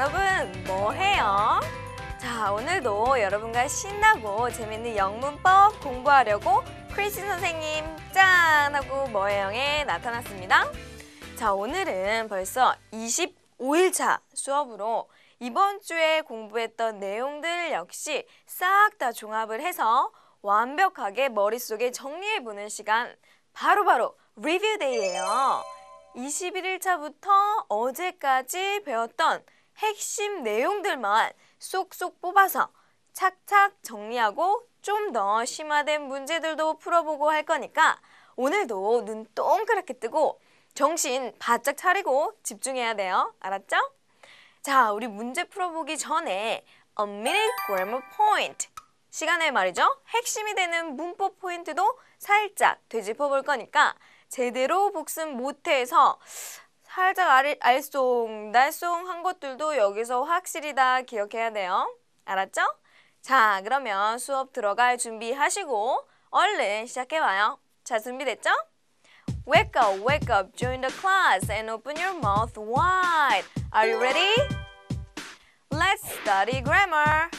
여러분 뭐해요? 자 오늘도 여러분과 신나고 재밌는 영문법 공부하려고 크리스 선생님 짠 하고 뭐해영에 나타났습니다. 자 오늘은 벌써 25일차 수업으로 이번 주에 공부했던 내용들 역시 싹 다 종합을 해서 완벽하게 머릿속에 정리해보는 시간 바로바로 바로 리뷰데이예요. 21일차부터 어제까지 배웠던 핵심 내용들만 쏙쏙 뽑아서 착착 정리하고 좀 더 심화된 문제들도 풀어보고 할 거니까 오늘도 눈 동그랗게 뜨고 정신 바짝 차리고 집중해야 돼요. 알았죠? 자, 우리 문제 풀어보기 전에 A minute grammar point 시간에 말이죠. 핵심이 되는 문법 포인트도 살짝 되짚어볼 거니까 제대로 복습 못해서 살짝 알, 알쏭, 날쏭한 것들도 여기서 확실히 다 기억해야 돼요. 알았죠? 자, 그러면 수업 들어갈 준비하시고 얼른 시작해봐요. 자, 준비됐죠? Wake up, wake up, join the class and open your mouth wide. Are you ready? Let's study grammar.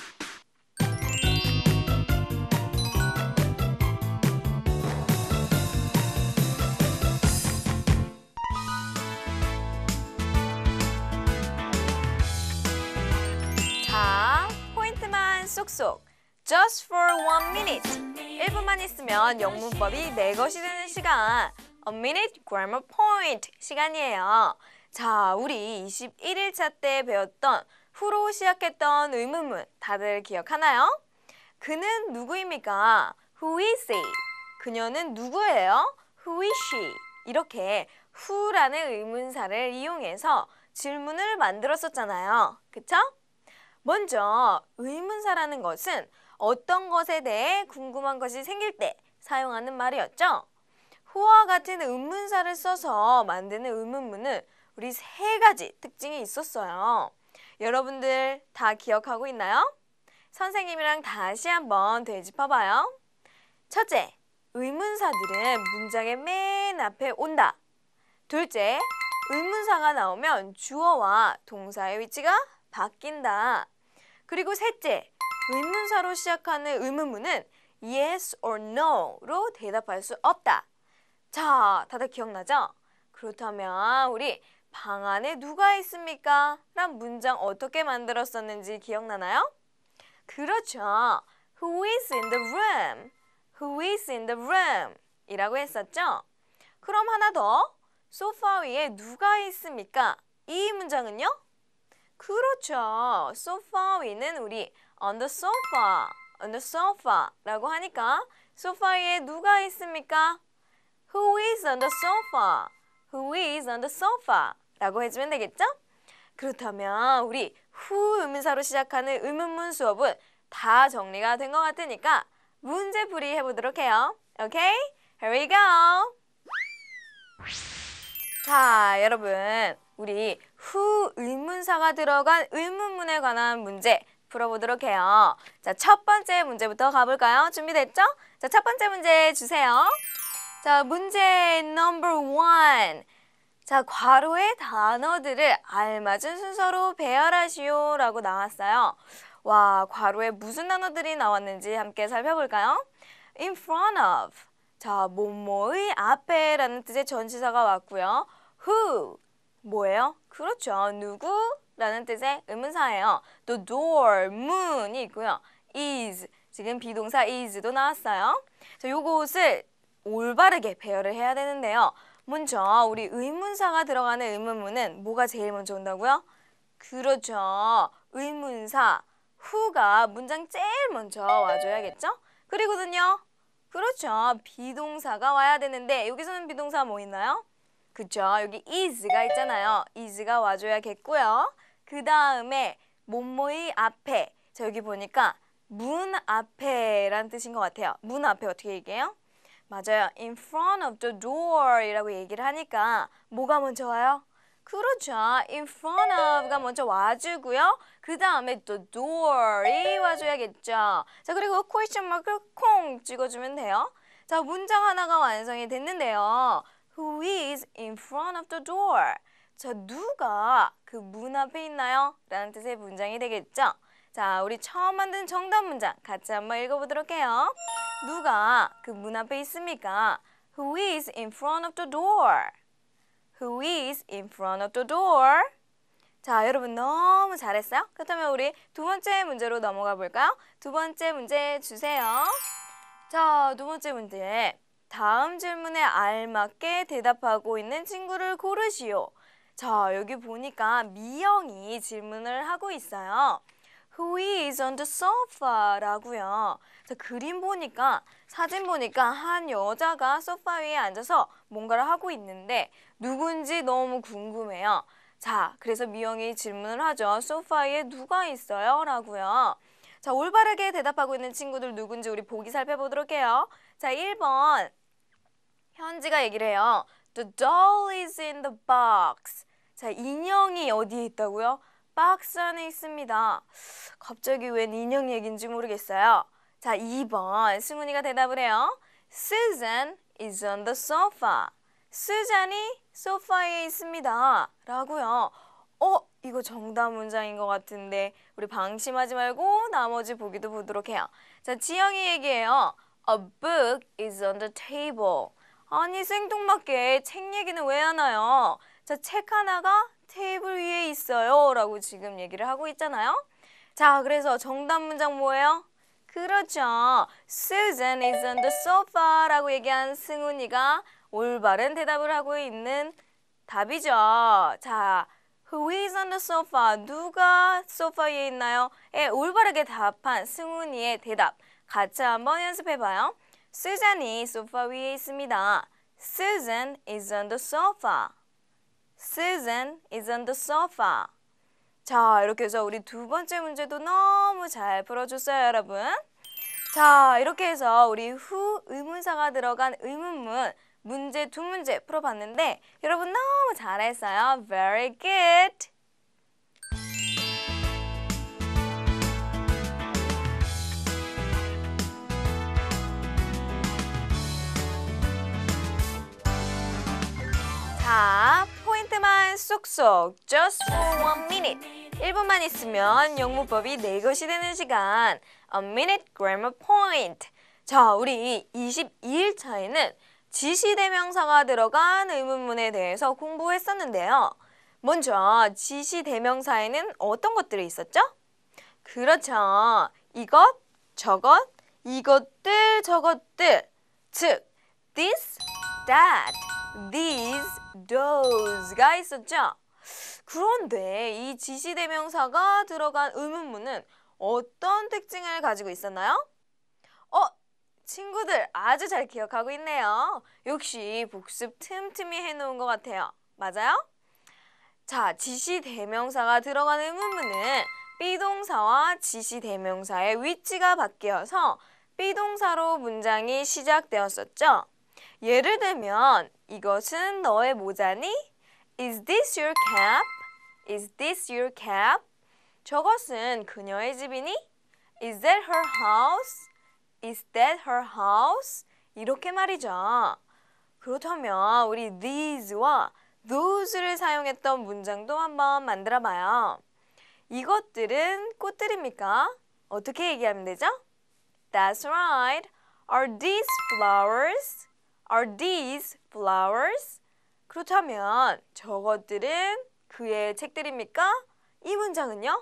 약속 Just for one minute 1분만 있으면 영문법이 내 네 것이 되는 시간 A minute grammar point 시간이에요 자 우리 21일차 때 배웠던 후로 시작했던 의문문 다들 기억하나요? 그는 누구입니까? Who is he? 그녀는 누구예요? Who is she? 이렇게 who라는 의문사를 이용해서 질문을 만들었었잖아요. 그쵸? 먼저 의문사라는 것은 어떤 것에 대해 궁금한 것이 생길 때 사용하는 말이었죠. 호와 같은 의문사를 써서 만드는 의문문은 우리 세 가지 특징이 있었어요. 여러분들 다 기억하고 있나요? 선생님이랑 다시 한번 되짚어봐요. 첫째, 의문사들은 문장의 맨 앞에 온다. 둘째, 의문사가 나오면 주어와 동사의 위치가 바뀐다. 그리고 셋째, 의문사로 시작하는 의문문은 yes or no로 대답할 수 없다. 자, 다들 기억나죠? 그렇다면 우리 방 안에 누가 있습니까? 란 문장 어떻게 만들었었는지 기억나나요? 그렇죠. Who is in the room? Who is in the room? 이라고 했었죠? 그럼 하나 더. 소파 위에 누가 있습니까? 이 문장은요? 그렇죠. 소파 위는 우리 on the sofa, on the sofa라고 하니까 소파 위에 누가 있습니까? Who is on the sofa? Who is on the sofa? 라고 해주면 되겠죠? 그렇다면 우리 후음사로 시작하는 의문문 수업은 다 정리가 된 것 같으니까 문제풀이 해보도록 해요. 오케이? Here we go! 자, 여러분. 우리 후 의문사가 들어간 의문문에 관한 문제 풀어보도록 해요. 자, 첫 번째 문제부터 가볼까요? 준비됐죠? 자, 첫 번째 문제 주세요. 자, 문제 넘버 원. 자, 괄호의 단어들을 알맞은 순서로 배열하시오 라고 나왔어요. 와, 괄호에 무슨 단어들이 나왔는지 함께 살펴볼까요? in front of. 자, 뭐뭐의 앞에 라는 뜻의 전치사가 왔고요. who, 뭐예요? 그렇죠. 누구? 라는 뜻의 의문사예요. 또 door, moon이 있고요. is, 지금 비동사 is도 나왔어요. 자, 요것을 올바르게 배열을 해야 되는데요. 먼저 우리 의문사가 들어가는 의문문은 뭐가 제일 먼저 온다고요? 그렇죠. 의문사 후가 문장 제일 먼저 와줘야겠죠? 그리고는요. 그렇죠. 비동사가 와야 되는데 여기서는 비동사 뭐 있나요? 그죠? 여기 is가 있잖아요. is가 와줘야겠고요. 그 다음에 몸모이 앞에 자 여기 보니까 문 앞에란 뜻인 것 같아요. 문 앞에 어떻게 얘기해요? 맞아요. In front of the door이라고 얘기를 하니까 뭐가 먼저 와요? 그렇죠. In front of가 먼저 와주고요. 그 다음에 또 door이 와줘야겠죠. 자 그리고 question mark 콩 찍어주면 돼요. 자 문장 하나가 완성이 됐는데요. Who is in front of the door? 자, 누가 그 문 앞에 있나요? 라는 뜻의 문장이 되겠죠. 자, 우리 처음 만든 정답 문장 같이 한번 읽어보도록 해요. 누가 그 문 앞에 있습니까? Who is in front of the door? Who is in front of the door? 자, 여러분 너무 잘했어요. 그렇다면 우리 두 번째 문제로 넘어가 볼까요? 두 번째 문제 주세요. 자, 두 번째 문제. 다음 질문에 알맞게 대답하고 있는 친구를 고르시오. 자, 여기 보니까 미영이 질문을 하고 있어요. Who is on the sofa? 라고요. 자, 그림 보니까, 사진 보니까 한 여자가 소파 위에 앉아서 뭔가를 하고 있는데 누군지 너무 궁금해요. 자, 그래서 미영이 질문을 하죠. 소파 위에 누가 있어요? 라고요. 자, 올바르게 대답하고 있는 친구들 누군지 우리 보기 살펴보도록 해요. 자, 1번 현지가 얘기를 해요. The doll is in the box. 자, 인형이 어디에 있다고요? 박스 안에 있습니다. 갑자기 웬 인형 얘기지 모르겠어요. 자, 2번 승훈이가 대답을 해요. Susan is on the sofa. 수잔이 소파에 있습니다. 라고요. 어? 이거 정답 문장인 것 같은데 우리 방심하지 말고 나머지 보기도 보도록 해요. 자, 지영이 얘기해요. A book is on the table. 아니 생뚱맞게 책 얘기는 왜 하나요? 자, 책 하나가 테이블 위에 있어요 라고 지금 얘기를 하고 있잖아요. 자, 그래서 정답 문장 뭐예요? 그렇죠. Susan is on the sofa 라고 얘기한 승훈이가 올바른 대답을 하고 있는 답이죠. 자, Who is on the sofa? 누가 소파 위에 있나요? 에 예, 올바르게 답한 승훈이의 대답. 같이 한번 연습해봐요. 수잔이 소파 위에 있습니다. Susan is on the sofa. Susan is on the sofa. 자, 이렇게 해서 우리 두 번째 문제도 너무 잘 풀어줬어요, 여러분. 자, 이렇게 해서 우리 후 의문사가 들어간 의문문 문제 두 문제 풀어봤는데 여러분 너무 잘했어요. Very good. 자, 포인트만 쏙쏙 just for one minute 1분만 있으면 영문법이 내 네 것이 되는 시간 A minute grammar point 자, 우리 22일차에는 지시대명사가 들어간 의문문에 대해서 공부했었는데요 먼저 지시대명사에는 어떤 것들이 있었죠? 그렇죠. 이것, 저것, 이것들, 저것들 즉 this, that these, those가 있었죠? 그런데 이 지시대명사가 들어간 의문문은 어떤 특징을 가지고 있었나요? 어, 친구들 아주 잘 기억하고 있네요. 역시 복습 틈틈이 해놓은 것 같아요. 맞아요? 자, 지시대명사가 들어간 의문문은 비동사와 지시대명사의 위치가 바뀌어서 비동사로 문장이 시작되었었죠. 예를 들면 이것은 너의 모자니? Is this your cap? Is this your cap? 저것은 그녀의 집이니? Is that her house? Is that her house? 이렇게 말이죠. 그렇다면 우리 these와 those를 사용했던 문장도 한번 만들어 봐요. 이것들은 꽃들입니까? 어떻게 얘기하면 되죠? That's right. Are these flowers? Are these flowers? 그렇다면 저것들은 그의 책들입니까? 이 문장은요?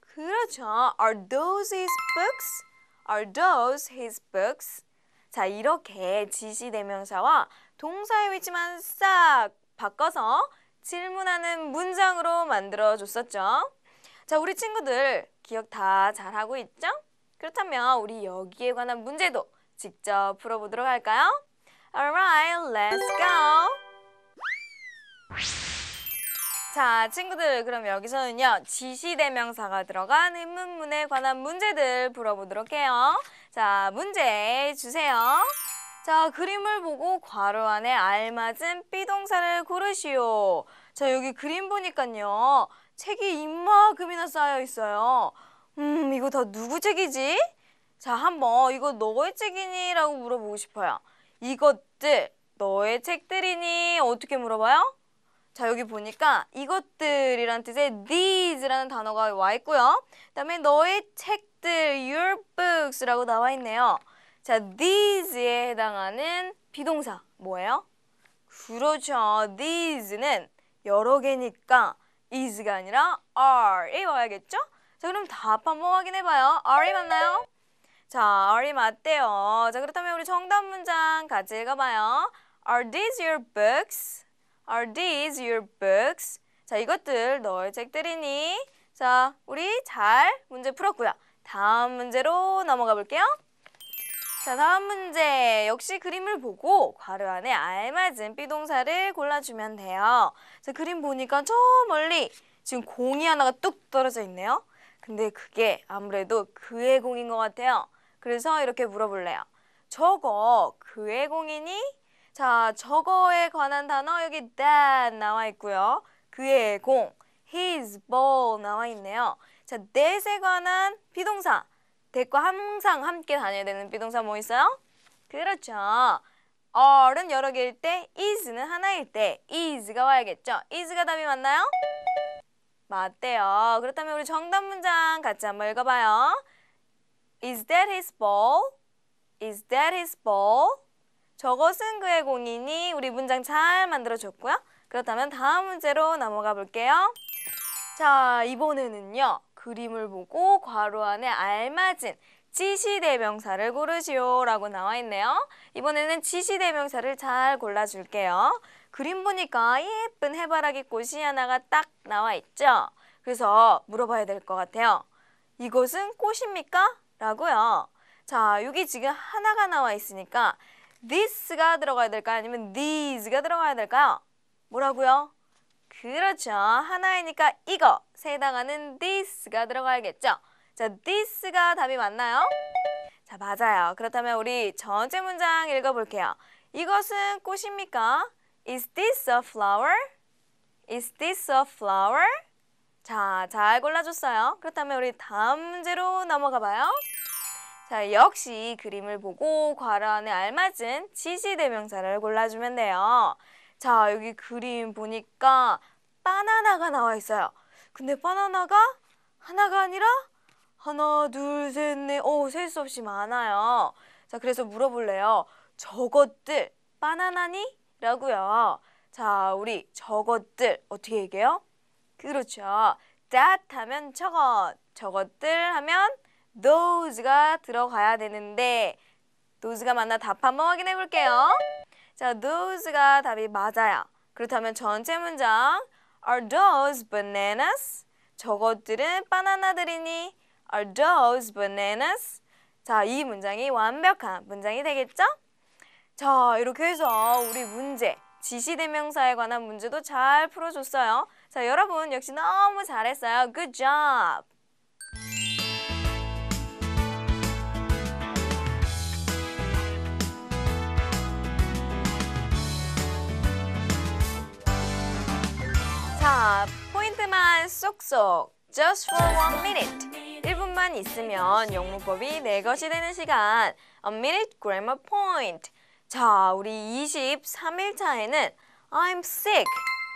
그렇죠. Are those his books? Are those his books? 자, 이렇게 지시대명사와 동사의 위치만 싹 바꿔서 질문하는 문장으로 만들어줬었죠. 자, 우리 친구들 기억 다 잘하고 있죠? 그렇다면 우리 여기에 관한 문제도 직접 풀어보도록 할까요? Alright, let's go. 자, 친구들 그럼 여기서는요. 지시대명사가 들어간 의문문에 관한 문제들 풀어보도록 해요. 자, 문제 주세요. 자, 그림을 보고 괄호 안에 알맞은 B동사를 고르시오. 자, 여기 그림 보니까요. 책이 이만큼이나 쌓여 있어요. 음, 이거 다 누구 책이지? 자, 한번 이거 너의 책이니? 라고 물어보고 싶어요. 이것들 너의 책들이니 어떻게 물어봐요? 자 여기 보니까 이것들이란 뜻의 these라는 단어가 와 있고요. 그다음에 너의 책들 your books라고 나와 있네요. 자 these에 해당하는 비동사 뭐예요? 그렇죠. these는 여러 개니까 is가 아니라 are이 와야겠죠? 자 그럼 답 한번 확인해봐요. are이 맞나요? 자, 어리 맞대요. 자, 그렇다면 우리 정답 문장 같이 읽어봐요. Are these your books? Are these your books? 자, 이것들 너의 책들이니? 자, 우리 잘 문제 풀었고요. 다음 문제로 넘어가 볼게요. 자, 다음 문제. 역시 그림을 보고 괄호 안에 알맞은 B동사를 골라주면 돼요. 자, 그림 보니까 저 멀리 지금 공이 하나가 뚝 떨어져 있네요. 근데 그게 아무래도 그의 공인 것 같아요. 그래서 이렇게 물어볼래요. 저거 그의 공이니? 자, 저거에 관한 단어 여기 that 나와 있고요. 그의 공, his ball 나와 있네요. 자, that에 관한 비동사. that과 항상 함께 다녀야 되는 비동사 뭐 있어요? 그렇죠. are은 여러 개일 때, is는 하나일 때 is가 와야겠죠. is가 답이 맞나요? 맞대요. 그렇다면 우리 정답 문장 같이 한번 읽어봐요. Is that his ball? Is that his ball? 저것은 그의 공이니 우리 문장 잘 만들어줬고요. 그렇다면 다음 문제로 넘어가 볼게요. 자, 이번에는요. 그림을 보고 괄호 안에 알맞은 지시대명사를 고르시오 라고 나와 있네요. 이번에는 지시대명사를 잘 골라줄게요. 그림 보니까 예쁜 해바라기 꽃이 하나가 딱 나와 있죠? 그래서 물어봐야 될 것 같아요. 이것은 꽃입니까? 라고요. 자, 여기 지금 하나가 나와 있으니까 this가 들어가야 될까요? 아니면 these가 들어가야 될까요? 뭐라고요? 그렇죠. 하나이니까 이거, 세에 당하는 this가 들어가야겠죠. 자, this가 답이 맞나요? 자, 맞아요. 그렇다면 우리 전체 문장 읽어볼게요. 이것은 꽃입니까? Is this a flower? Is this a flower? 자, 잘 골라줬어요. 그렇다면 우리 다음 문제로 넘어가 봐요. 자, 역시 그림을 보고 괄호 안에 알맞은 지시대명사를 골라주면 돼요. 자, 여기 그림 보니까 바나나가 나와 있어요. 근데 바나나가 하나가 아니라 하나, 둘, 셋, 넷, 오, 셀 수 없이 많아요. 자, 그래서 물어볼래요. 저것들 바나나니? 라고요. 자, 우리 저것들 어떻게 얘기해요? 그렇죠. that 하면 저것, 저것들 하면 those가 들어가야 되는데 those가 맞나 답 한번 확인해 볼게요. 자, those가 답이 맞아요. 그렇다면 전체 문장 Are those bananas? 저것들은 바나나들이니? Are those bananas? 자, 이 문장이 완벽한 문장이 되겠죠? 자, 이렇게 해서 우리 문제, 지시대명사에 관한 문제도 잘 풀어줬어요. 자, 여러분 역시 너무 잘했어요. Good job! 자, 포인트만 쏙쏙. Just for one minute. 1분만 있으면 영문법이 내 것이 되는 시간. A minute grammar point. 자, 우리 23일 차에는 I'm sick.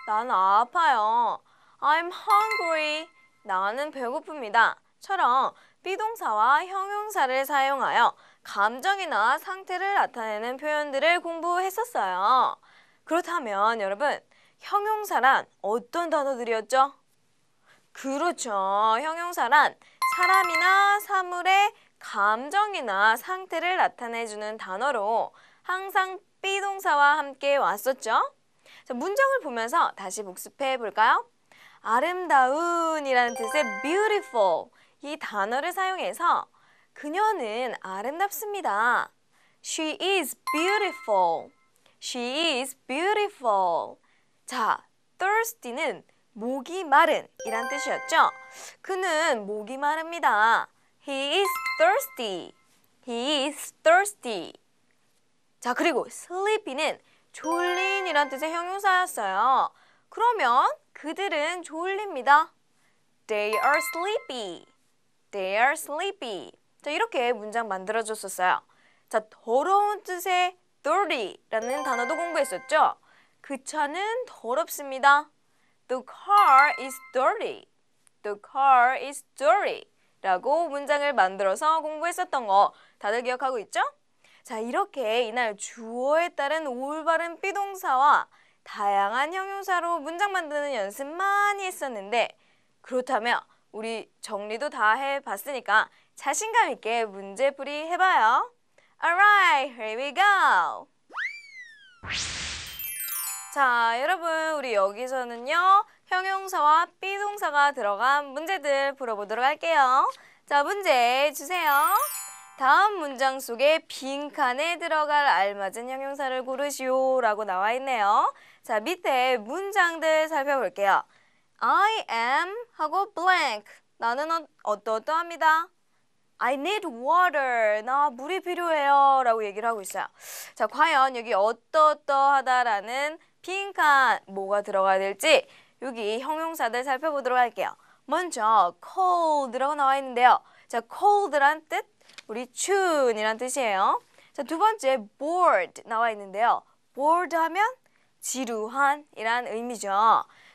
난 아파요. I'm hungry. 나는 배고픕니다. 처럼 비동사와 형용사를 사용하여 감정이나 상태를 나타내는 표현들을 공부했었어요. 그렇다면 여러분, 형용사란 어떤 단어들이었죠? 그렇죠. 형용사란 사람이나 사물의 감정이나 상태를 나타내주는 단어로 항상 비동사와 함께 왔었죠. 자, 문장을 보면서 다시 복습해 볼까요? 아름다운이라는 뜻의 beautiful 이 단어를 사용해서 그녀는 아름답습니다. She is beautiful. She is beautiful. 자, thirsty는 목이 마른 이란 뜻이었죠? 그는 목이 마릅니다. He is thirsty. He is thirsty. 자, 그리고 sleepy는 졸린이란 뜻의 형용사였어요. 그러면 그들은 졸립니다. They are sleepy. They are sleepy. 자, 이렇게 문장 만들어줬었어요. 자, 더러운 뜻의 dirty라는 단어도 공부했었죠? 그 차는 더럽습니다. The car is dirty. The car is dirty. 라고 문장을 만들어서 공부했었던 거 다들 기억하고 있죠? 자, 이렇게 이날 주어에 따른 올바른 비동사와 다양한 형용사로 문장 만드는 연습 많이 했었는데 그렇다면 우리 정리도 다 해봤으니까 자신감 있게 문제풀이 해봐요. Alright, here we go! 자, 여러분 우리 여기서는요. 형용사와 비동사가 들어간 문제들 풀어보도록 할게요. 자, 문제 주세요. 다음 문장 속에 빈칸에 들어갈 알맞은 형용사를 고르시오 라고 나와 있네요. 자, 밑에 문장들 살펴볼게요. I am 하고 blank. 나는 어, 어떠어떠합니다. I need water. 나 물이 필요해요. 라고 얘기를 하고 있어요. 자, 과연 여기 어떠어떠하다라는 빈칸 뭐가 들어가야 될지 여기 형용사들 살펴보도록 할게요. 먼저 cold라고 나와 있는데요. 자, cold란 뜻 우리 춘이란 뜻이에요. 자, 두 번째 bored 나와 있는데요. bored 하면 지루한이란 의미죠.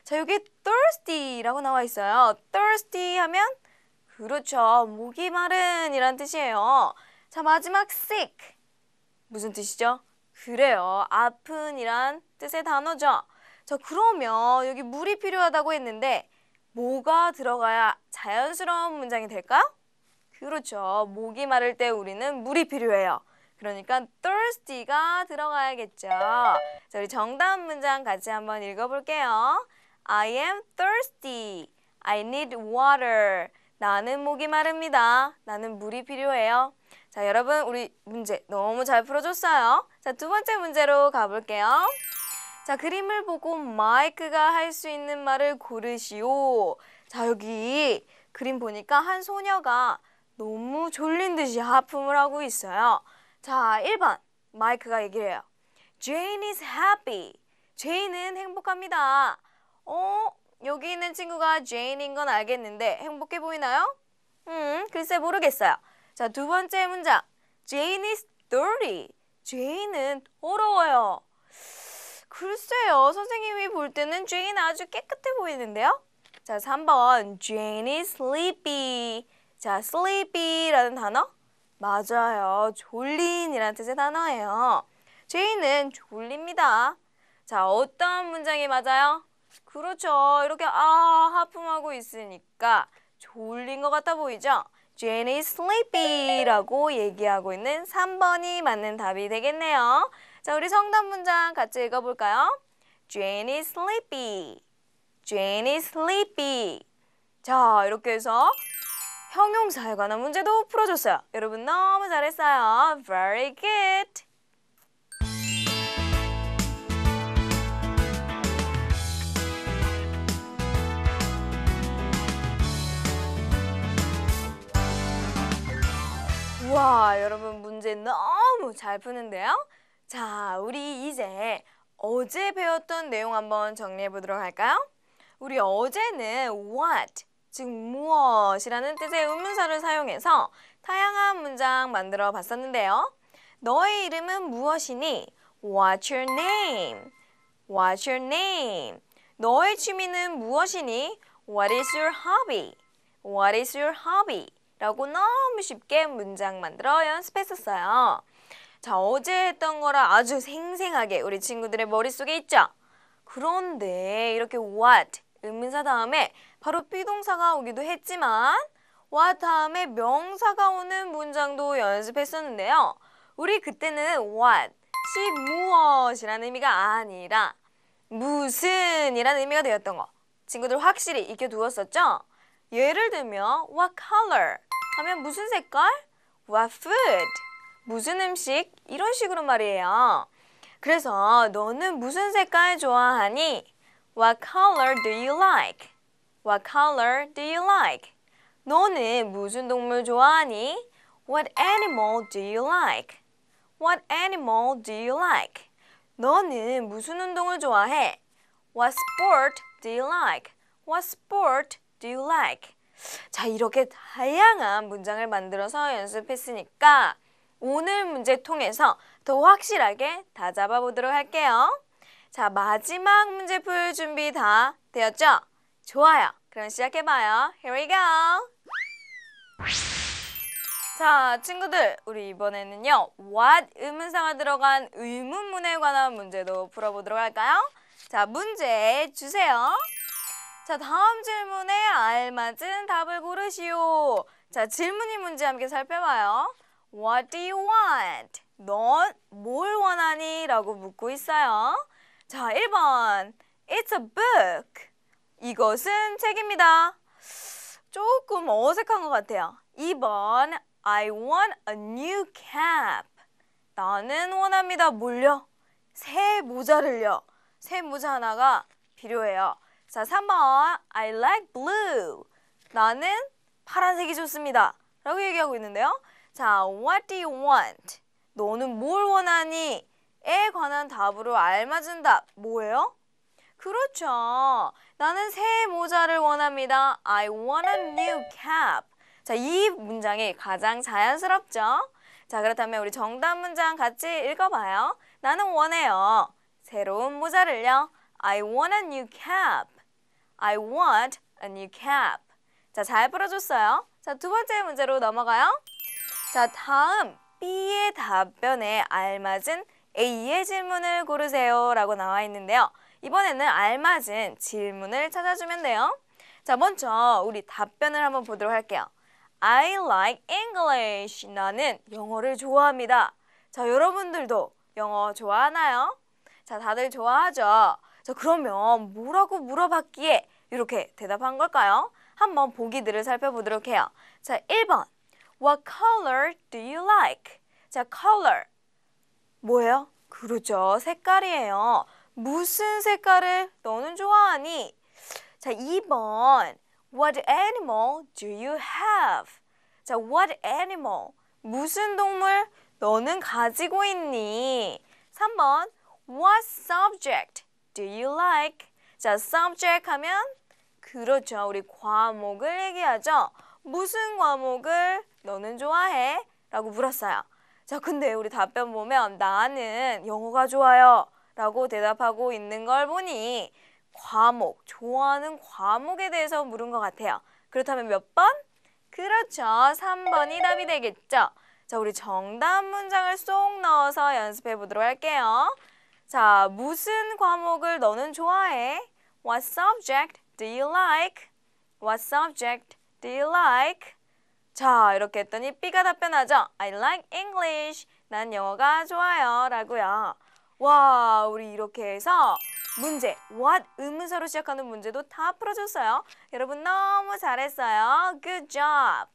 자, 여기 thirsty라고 나와 있어요. thirsty 하면 그렇죠. 목이 마른이란 뜻이에요. 자, 마지막 sick. 무슨 뜻이죠? 그래요. 아픈이란 뜻의 단어죠. 자, 그러면 여기 물이 필요하다고 했는데 뭐가 들어가야 자연스러운 문장이 될까요? 그렇죠. 목이 마를 때 우리는 물이 필요해요. 그러니까 thirsty가 들어가야겠죠. 자, 우리 정답 문장 같이 한번 읽어볼게요. I am thirsty. I need water. 나는 목이 마릅니다. 나는 물이 필요해요. 자, 여러분 우리 문제 너무 잘 풀어줬어요. 자, 두 번째 문제로 가볼게요. 자, 그림을 보고 마이크가 할 수 있는 말을 고르시오. 자, 여기 그림 보니까 한 소녀가 너무 졸린 듯이 하품을 하고 있어요. 자, 1번 마이크가 얘기를 해요. Jane is happy. 제인은 행복합니다. 어? 여기 있는 친구가 제인인 건 알겠는데 행복해 보이나요? 음, 글쎄 모르겠어요. 자, 두 번째 문장. Jane is dirty. 제인은 더러워요. 글쎄요, 선생님이 볼 때는 제인 아주 깨끗해 보이는데요? 자, 3번. Jane is sleepy. 자, sleepy라는 단어? 맞아요. 졸린이라는 뜻의 단어예요. 제이는 졸립니다. 자, 어떤 문장이 맞아요? 그렇죠. 이렇게 아 하품하고 있으니까 졸린 것 같아 보이죠? Jane is sleepy라고 얘기하고 있는 3번이 맞는 답이 되겠네요. 자, 우리 성단 문장 같이 읽어볼까요? Jane is sleepy. Jane is sleepy. 자, 이렇게 해서 형용사에 관한 문제도 풀어줬어요. 여러분 너무 잘했어요. Very good. 와, 여러분 문제 너무 잘 푸는데요. 자, 우리 이제 어제 배웠던 내용 한번 정리해 보도록 할까요? 우리 어제는 what 즉 무엇이라는 뜻의 의문사를 사용해서 다양한 문장 만들어 봤었는데요. 너의 이름은 무엇이니? What's your name? What's your name? 너의 취미는 무엇이니? What is your hobby? What is your hobby? 라고 너무 쉽게 문장 만들어 연습했었어요. 자, 어제 했던 거라 아주 생생하게 우리 친구들의 머릿속에 있죠? 그런데 이렇게 what, 의문사 다음에 바로 비동사가 오기도 했지만 와 다음에 명사가 오는 문장도 연습했었는데요. 우리 그때는 what이 무엇이라는 의미가 아니라 무슨이라는 의미가 되었던 거 친구들 확실히 익혀두었었죠? 예를 들면 what color 하면 무슨 색깔? what food 무슨 음식? 이런 식으로 말이에요. 그래서 너는 무슨 색깔 좋아하니? What color do you like? What color do you like? 너는 무슨 동물 좋아하니? What animal do you like? What animal do you like? 너는 무슨 운동을 좋아해? What sport do you like? What sport do you like? 자, 이렇게 다양한 문장을 만들어서 연습했으니까 오늘 문제 통해서 더 확실하게 다 잡아보도록 할게요. 자, 마지막 문제 풀 준비 다 되었죠? 좋아요. 그럼 시작해봐요. Here we go. 자, 친구들. 우리 이번에는요. What 의문사가 들어간 의문문에 관한 문제도 풀어보도록 할까요? 자, 문제 주세요. 자, 다음 질문에 알맞은 답을 고르시오. 자, 질문이 문제 함께 살펴봐요. What do you want? 넌 뭘 원하니? 라고 묻고 있어요. 자, 1번. It's a book. 이것은 책입니다. 조금 어색한 것 같아요. 2번 I want a new cap. 나는 원합니다. 뭘려새 모자를요. 새 모자 하나가 필요해요. 자, 3번 I like blue. 나는 파란색이 좋습니다. 라고 얘기하고 있는데요. 자, what do you want? 너는 뭘 원하니? 에 관한 답으로 알맞은 답 뭐예요? 그렇죠. 나는 새 모자를 원합니다. I want a new cap. 자, 이 문장이 가장 자연스럽죠? 자, 그렇다면 우리 정답 문장 같이 읽어봐요. 나는 원해요. 새로운 모자를요. I want a new cap. I want a new cap. 자, 잘 풀어줬어요. 자, 두 번째 문제로 넘어가요. 자, 다음 B의 답변에 알맞은 A의 질문을 고르세요 라고 나와 있는데요. 이번에는 알맞은 질문을 찾아주면 돼요. 자, 먼저 우리 답변을 한번 보도록 할게요. I like English. 나는 영어를 좋아합니다. 자, 여러분들도 영어 좋아하나요? 자, 다들 좋아하죠? 자, 그러면 뭐라고 물어봤기에 이렇게 대답한 걸까요? 한번 보기들을 살펴보도록 해요. 자, 1번. What color do you like? 자, color. 뭐예요? 그렇죠. 색깔이에요. 무슨 색깔을 너는 좋아하니? 자, 2번. What animal do you have? 자, what animal? 무슨 동물 너는 가지고 있니? 3번. What subject do you like? 자, subject 하면 그렇죠. 우리 과목을 얘기하죠. 무슨 과목을 너는 좋아해? 라고 물었어요. 자, 근데 우리 답변 보면 나는 영어가 좋아요. 라고 대답하고 있는 걸 보니 과목, 좋아하는 과목에 대해서 물은 것 같아요. 그렇다면 몇 번? 그렇죠. 3번이 답이 되겠죠. 자, 우리 정답 문장을 쏙 넣어서 연습해 보도록 할게요. 자, 무슨 과목을 너는 좋아해? What subject do you like? What subject do you like? 자, 이렇게 했더니 B가 답변하죠. I like English. 난 영어가 좋아요. 라고요. 와, 우리 이렇게 해서 문제, what 의문사로 시작하는 문제도 다 풀어줬어요. 여러분 너무 잘했어요. Good job!